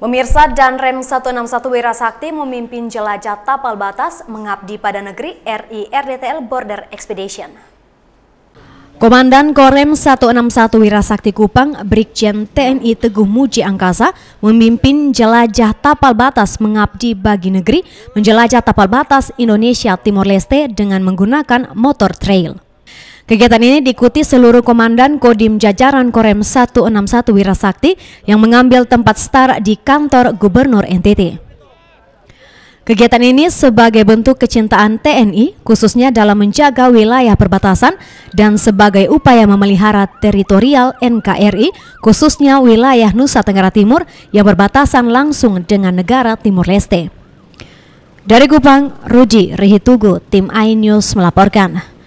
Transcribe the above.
Pemirsa dan Rem 161 Wirasakti memimpin jelajah tapal batas mengabdi pada negeri RI RDTL Border Expedition. Komandan Korem 161 Wirasakti Kupang, Brigjen TNI Teguh Muji Angkasa, memimpin jelajah tapal batas mengabdi bagi negeri menjelajah tapal batas Indonesia Timor Leste dengan menggunakan motor trail. Kegiatan ini diikuti seluruh komandan Kodim Jajaran Korem 161 Wirasakti yang mengambil tempat star di kantor Gubernur NTT. Kegiatan ini sebagai bentuk kecintaan TNI khususnya dalam menjaga wilayah perbatasan dan sebagai upaya memelihara teritorial NKRI khususnya wilayah Nusa Tenggara Timur yang berbatasan langsung dengan negara Timur Leste. Dari Kupang, Rudi Rihitugu, tim iNews melaporkan.